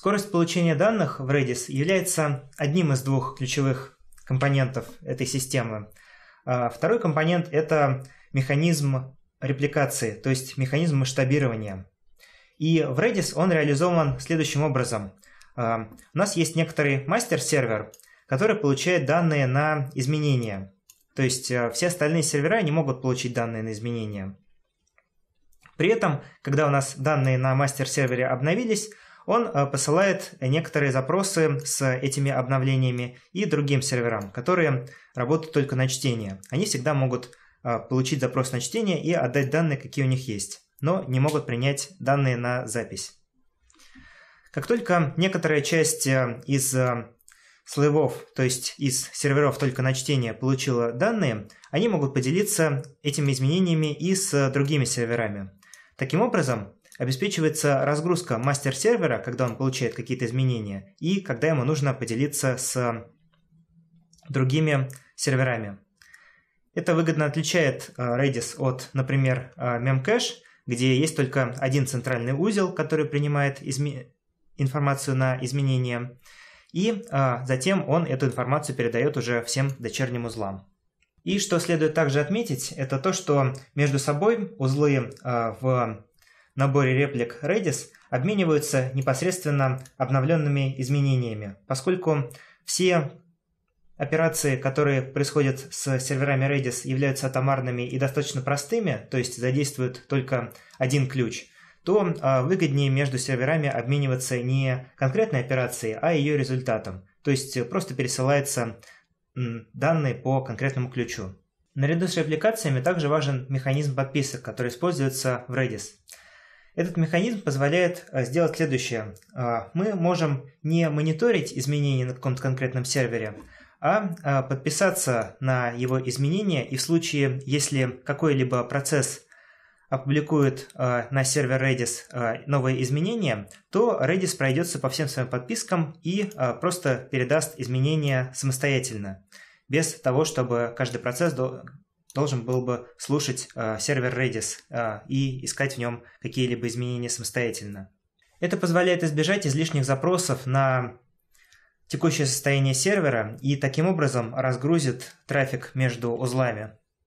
Скорость получения данных в Redis является одним из двух ключевых компонентов этой системы. А второй компонент – это механизм репликации, то есть механизм масштабирования. И в Redis он реализован следующим образом. А, у нас есть некоторый мастер-сервер, который получает данные на изменения. То есть а, все остальные сервера не могут получить данные на изменения. При этом, когда у нас данные на мастер-сервере обновились, он э, посылает некоторые запросы с этими обновлениями и другим серверам, которые работают только на чтение. Они всегда могут э, получить запрос на чтение и отдать данные, какие у них есть, но не могут принять данные на запись. Как только некоторая часть э, из слоевов, то есть из серверов только на чтение, получила данные, они могут поделиться этими изменениями и с другими серверами. Таким образом, обеспечивается разгрузка мастер-сервера, когда он получает какие-то изменения, и когда ему нужно поделиться с другими серверами. Это выгодно отличает э, Redis от, например, э, Memcache, где есть только один центральный узел, который принимает изме... информацию на изменения, и а, затем он эту информацию передает уже всем дочерним узлам. И что следует также отметить, это то, что между собой узлы а, в наборе реплик Redis обмениваются непосредственно обновленными изменениями, поскольку все операции, которые происходят с серверами Redis, являются атомарными и достаточно простыми, то есть задействуют только один ключ, то а, выгоднее между серверами обмениваться не конкретной операцией, а ее результатом. То есть просто пересылаются данные по конкретному ключу. Наряду с репликациями также важен механизм подписок, который используется в Redis. Этот механизм позволяет э, сделать следующее. Э, мы можем не мониторить изменения на каком-то конкретном сервере, а э, подписаться на его изменения и в случае, если какой-либо процесс опубликует на сервер Redis новые изменения, то Redis пройдется по всем своим подпискам и просто передаст изменения самостоятельно, без того, чтобы каждый процесс должен был бы слушать э, сервер Redis э, и искать в нем какие-либо изменения самостоятельно. Это позволяет избежать излишних запросов на текущее состояние сервера и таким образом разгрузит трафик между узлами.